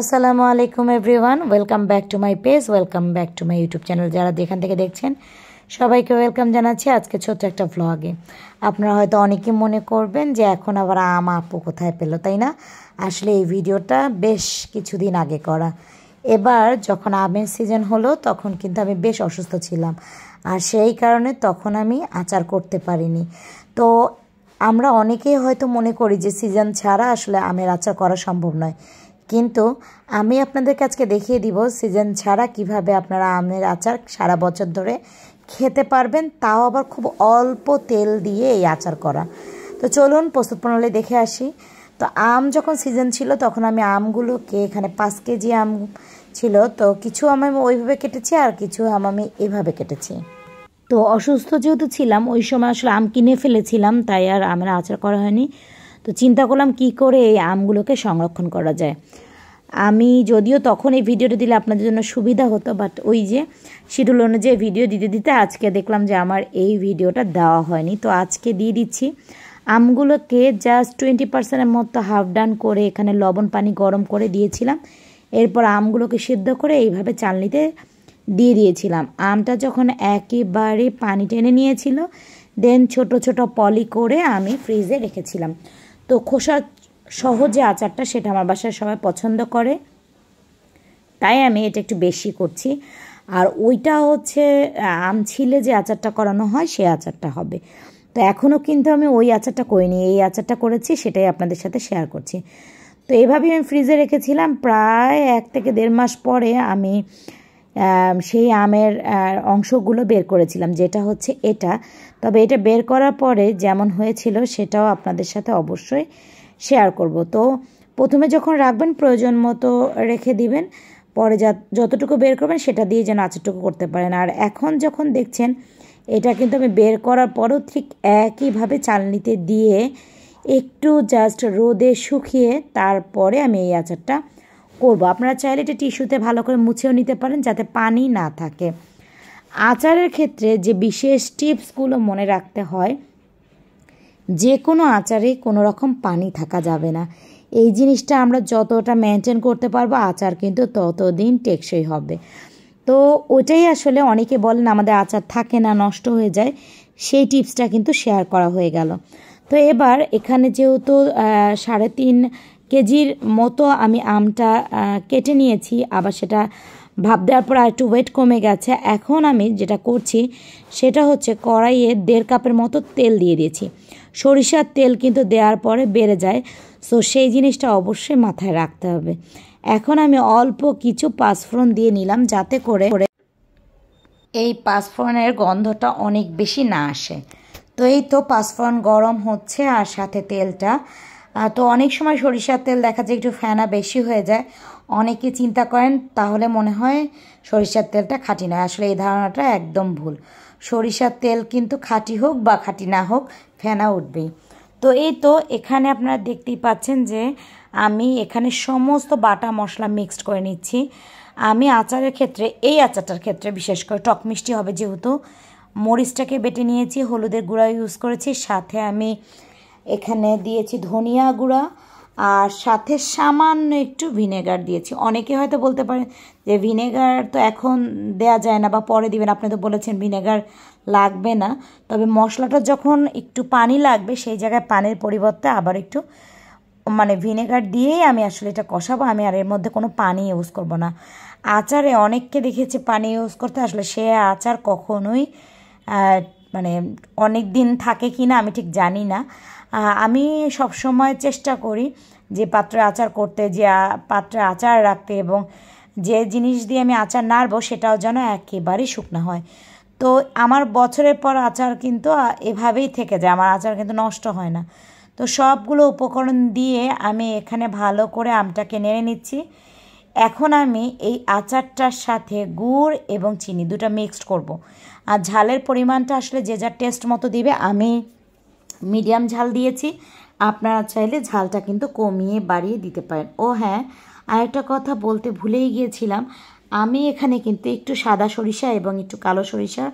আসসালামু আলাইকুম everyone welcome back to my page welcome back to my YouTube channel যারা যেখান থেকে দেখছেন সবাইকে ওয়েলকাম জানাচ্ছি আজকে ছোট্ট একটা ভ্লগে আপনারা হয়তো অনেকে মনে করবেন যে এখন আবার আম আপু কোথায় পেলো তাই না আসলে এই ভিডিওটা বেশ কিছুদিন আগে করা এবার যখন আমের সিজন হলো তখন কিন্তু আমি বেশ অসুস্থ ছিলাম আর সেই কারণে তখন আমি আচার করতে পারিনি তো আমরা অনেকেই হয়তো মনে করি যে সিজন ছাড়া আসলে আমের আচার করা সম্ভব নয় কিন্তু আমি আপনাদেরকে আজকে দেখিয়ে দিব সিজন ছাড়া কিভাবে আপনারা আমের আচার সারা বছর ধরে খেতে পারবেন তাও আবার খুব অল্প তেল দিয়ে এই আচার করা তো চলুন প্রস্তুত প্রণালী দেখে আসি তো আম যখন সিজন ছিল তখন আমি আমগুলোকে এখানে পাঁচ কেজি আম ছিল তো কিছু আম আমি ওইভাবে কেটেছি আর কিছু আম আমি এভাবে কেটেছি তো অসুস্থ যেহেতু ছিলাম ওই সময় আসলে আম কিনে ফেলেছিলাম তাই আর আমের আচার করা হয়নি তো চিন্তা করলাম কি করে এই আমগুলোকে সংরক্ষণ করা যায় আমি যদিও তখন এই ভিডিওটা দিলে আপনাদের জন্য সুবিধা হতো বাট ওই যে শিডিউল অনুযায়ী ভিডিও দিতে দিতে আজকে দেখলাম যে আমার এই ভিডিওটা দেওয়া হয়নি তো আজকে দিয়ে দিচ্ছি আমগুলোকে জাস্ট টোয়েন্টি পার্সেন্টের মতো হাফ ডান করে এখানে লবণ পানি গরম করে দিয়েছিলাম এরপর আমগুলোকে সিদ্ধ করে এইভাবে চালনিতে দিয়ে দিয়েছিলাম আমটা যখন একেবারে পানি টেনে নিয়েছিল দেন ছোট ছোট পলি করে আমি ফ্রিজে রেখেছিলাম তো খোসা সহজে আচারটা সেটা আমার বাসায় সবাই পছন্দ করে তাই আমি এটা একটু বেশি করছি আর ওইটা হচ্ছে আম ছিলে যে আচারটা করানো হয় সে আচারটা হবে তো এখনও কিন্তু আমি ওই আচারটা করিনি এই আচারটা করেছি সেটাই আপনাদের সাথে শেয়ার করছি তো এভাবেই আমি ফ্রিজে রেখেছিলাম প্রায় এক থেকে দেড় মাস পরে আমি সেই আমের অংশগুলো বের করেছিলাম যেটা হচ্ছে এটা তবে এটা বের করার পরে যেমন হয়েছিল সেটাও আপনাদের সাথে অবশ্যই শেয়ার করব তো প্রথমে যখন রাখবেন প্রয়োজন মতো রেখে দিবেন পরে যা যতটুকু বের করবেন সেটা দিয়ে যেন আচারটুকু করতে পারেন আর এখন যখন দেখছেন এটা কিন্তু আমি বের করার পরও ঠিক একইভাবে চালনিতে দিয়ে একটু জাস্ট রোদে শুকিয়ে তারপরে আমি এই আচারটা করব আপনারা চাইলে এটা টিস্যুতে ভালো করে মুছেও নিতে পারেন যাতে পানি না থাকে আচারের ক্ষেত্রে যে বিশেষ টিপসগুলো মনে রাখতে হয় যে কোনো আচারে কোনো রকম পানি থাকা যাবে না এই জিনিসটা আমরা যতটা মেনটেন করতে পারবো আচার কিন্তু ততদিন টেকসই হবে তো ওটাই আসলে অনেকে বলেন আমাদের আচার থাকে না নষ্ট হয়ে যায় সেই টিপসটা কিন্তু শেয়ার করা হয়ে গেল তো এবার এখানে যেহেতু সাড়ে তিন কেজির মতো আমি আমটা কেটে নিয়েছি আবার সেটা ভাব দেওয়ার পর একটু ওয়েট কমে গেছে এখন আমি যেটা করছি সেটা হচ্ছে কড়াইয়ে দেড় কাপের মতো তেল দিয়ে দিয়েছি সরিষার তেল কিন্তু দেওয়ার পরে বেড়ে যায় সো সেই জিনিসটা অবশ্যই মাথায় রাখতে হবে এখন আমি অল্প কিছু পাঁচফোড়ন দিয়ে নিলাম যাতে করে এই পাঁচফোড়নের গন্ধটা অনেক বেশি না আসে তো এই তো পাঁচফোড়ন গরম হচ্ছে আর সাথে তেলটা তো অনেক সময় সরিষার তেল দেখা যায় একটু ফেনা বেশি হয়ে যায় অনেকে চিন্তা করেন তাহলে মনে হয় সরিষার তেলটা খাঁটি নয় আসলে এই ধারণাটা একদম ভুল সরিষার তেল কিন্তু খাঁটি হোক বা খাঁটি না হোক ফেনা উঠবে তো এই তো এখানে আপনারা দেখতেই পাচ্ছেন যে আমি এখানে সমস্ত বাটা মশলা মিক্সড করে নিচ্ছি আমি আচারের ক্ষেত্রে এই আচারটার ক্ষেত্রে বিশেষ করে টক মিষ্টি হবে যেহেতু মরিচটাকে বেটে নিয়েছি হলুদের গুঁড়া ইউজ করেছি সাথে আমি এখানে দিয়েছি ধনিয়া গুঁড়া আর সাথে সামান্য একটু ভিনেগার দিয়েছি অনেকে হয়তো বলতে পারেন যে ভিনেগার তো এখন দেয়া যায় না বা পরে দিবেন আপনি তো বলেছেন ভিনেগার লাগবে না তবে মশলাটা যখন একটু পানি লাগবে সেই জায়গায় পানির পরিবর্তে আবার একটু মানে ভিনেগার দিয়েই আমি আসলে এটা কষাবো আমি আর এর মধ্যে কোনো পানি ইউজ করব না আচারে অনেককে দেখেছি পানি ইউজ করতে আসলে সে আচার কখনোই মানে অনেক দিন থাকে কি না আমি ঠিক জানি না আমি সব সময় চেষ্টা করি যে পাত্রে আচার করতে যে পাত্রে আচার রাখতে এবং যে জিনিস দিয়ে আমি আচার নাড়বো সেটাও যেন একেবারেই শুকনো হয় তো আমার বছরের পর আচার কিন্তু এভাবেই থেকে যায় আমার আচার কিন্তু নষ্ট হয় না তো সবগুলো উপকরণ দিয়ে আমি এখানে ভালো করে আমটাকে নেড়ে নিচ্ছি এখন আমি এই আচারটার সাথে গুড় এবং চিনি দুটা মিক্সড করব। আর ঝালের পরিমাণটা আসলে যে যার টেস্ট মতো দিবে আমি মিডিয়াম ঝাল দিয়েছি আপনারা চাইলে ঝালটা কিন্তু কমিয়ে বাড়িয়ে দিতে পারেন ও হ্যাঁ আরেকটা কথা বলতে ভুলেই গিয়েছিলাম আমি এখানে কিন্তু একটু সাদা সরিষা এবং একটু কালো সরিষা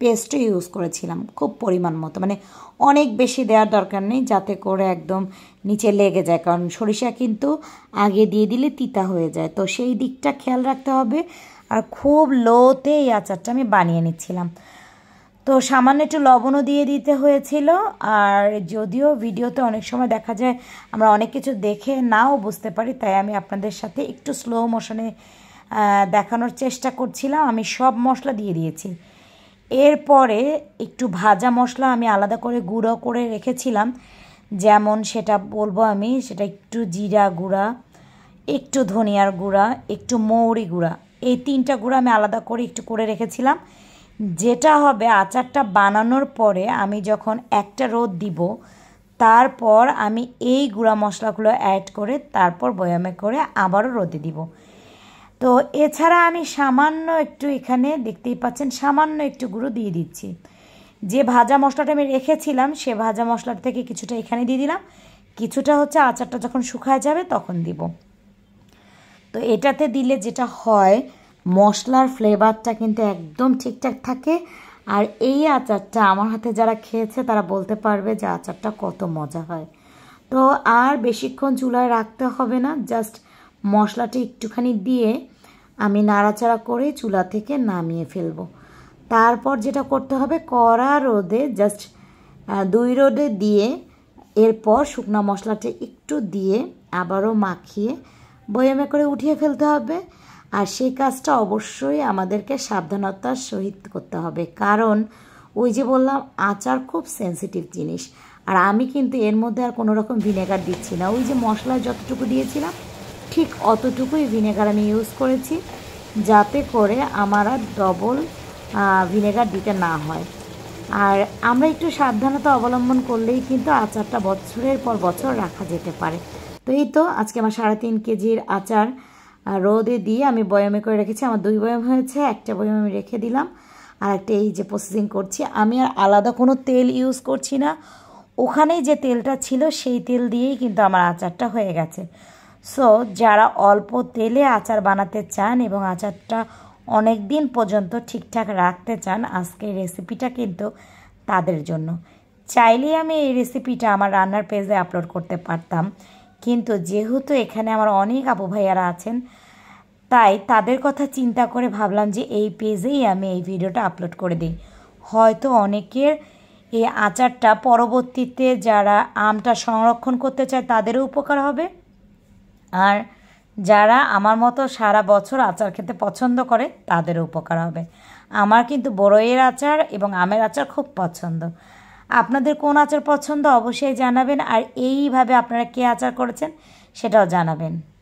পেস্টও ইউজ করেছিলাম খুব পরিমাণ মতো মানে অনেক বেশি দেওয়ার দরকার নেই যাতে করে একদম নিচে লেগে যায় কারণ সরিষা কিন্তু আগে দিয়ে দিলে তিতা হয়ে যায় তো সেই দিকটা খেয়াল রাখতে হবে আর খুব লোতে এই আচারটা আমি বানিয়ে নিচ্ছিলাম তো সামান্য একটু লবণও দিয়ে দিতে হয়েছিল আর যদিও ভিডিওতে অনেক সময় দেখা যায় আমরা অনেক কিছু দেখে নাও বুঝতে পারি তাই আমি আপনাদের সাথে একটু স্লো মোশনে দেখানোর চেষ্টা করছিলাম আমি সব মশলা দিয়ে দিয়েছি এরপরে একটু ভাজা মশলা আমি আলাদা করে গুঁড়ো করে রেখেছিলাম যেমন সেটা বলবো আমি সেটা একটু জিরা গুঁড়া একটু ধনিয়ার গুঁড়া একটু মৌরি গুঁড়া এই তিনটা গুঁড়া আমি আলাদা করে একটু করে রেখেছিলাম যেটা হবে আচারটা বানানোর পরে আমি যখন একটা রোদ দিব তারপর আমি এই গুঁড়া মশলাগুলো অ্যাড করে তারপর বয়ামে করে আবারও রোদে দিব তো এছাড়া আমি সামান্য একটু এখানে দেখতেই পাচ্ছেন সামান্য একটু গুঁড়ো দিয়ে দিচ্ছি যে ভাজা মশলাটা আমি রেখেছিলাম সে ভাজা মশলার থেকে কিছুটা এখানে দিয়ে দিলাম কিছুটা হচ্ছে আচারটা যখন শুকায় যাবে তখন দিব তো এটাতে দিলে যেটা হয় মশলার ফ্লেভারটা কিন্তু একদম ঠিকঠাক থাকে আর এই আচারটা আমার হাতে যারা খেয়েছে তারা বলতে পারবে যে আচারটা কত মজা হয় তো আর বেশিক্ষণ চুলায় রাখতে হবে না জাস্ট মশলাটি একটুখানি দিয়ে আমি নাড়াচাড়া করে চুলা থেকে নামিয়ে ফেলব তারপর যেটা করতে হবে কড়া রোদে জাস্ট দুই রোদে দিয়ে এরপর শুকনো মশলাটি একটু দিয়ে আবারও মাখিয়ে বয়ামে করে উঠিয়ে ফেলতে হবে আর সেই কাজটা অবশ্যই আমাদেরকে সাবধানতার সহিত করতে হবে কারণ ওই যে বললাম আচার খুব সেন্সিটিভ জিনিস আর আমি কিন্তু এর মধ্যে আর কোনো রকম ভিনেগার দিচ্ছি না ওই যে মশলা যতটুকু দিয়েছিলাম ঠিক অতটুকুই ভিনেগার আমি ইউজ করেছি যাতে করে আমার আর ডবল ভিনেগার দিতে না হয় আর আমরা একটু সাবধানতা অবলম্বন করলেই কিন্তু আচারটা বছরের পর বছর রাখা যেতে পারে তো এই তো আজকে আমার সাড়ে তিন কেজির আচার রোদে দিয়ে আমি বয়ামে করে রেখেছি আমার দুই বয়াম হয়েছে একটা বয়াম আমি রেখে দিলাম আর একটা এই যে প্রসেসিং করছি আমি আর আলাদা কোনো তেল ইউজ করছি না ওখানেই যে তেলটা ছিল সেই তেল দিয়েই কিন্তু আমার আচারটা হয়ে গেছে সো যারা অল্প তেলে আচার বানাতে চান এবং আচারটা অনেক দিন পর্যন্ত ঠিকঠাক রাখতে চান আজকে রেসিপিটা কিন্তু তাদের জন্য চাইলেই আমি এই রেসিপিটা আমার রান্নার পেজে আপলোড করতে পারতাম কিন্তু যেহেতু এখানে আমার অনেক আপু ভাইয়ারা আছেন তাই তাদের কথা চিন্তা করে ভাবলাম যে এই পেজেই আমি এই ভিডিওটা আপলোড করে দিই হয়তো অনেকের এই আচারটা পরবর্তীতে যারা আমটা সংরক্ষণ করতে চায় তাদেরও উপকার হবে আর যারা আমার মতো সারা বছর আচার খেতে পছন্দ করে তাদেরও উপকার হবে আমার কিন্তু বড়ইয়ের আচার এবং আমের আচার খুব পছন্দ আপনাদের কোন আচার পছন্দ অবশ্যই জানাবেন আর এইভাবে আপনারা কে আচার করেছেন সেটাও জানাবেন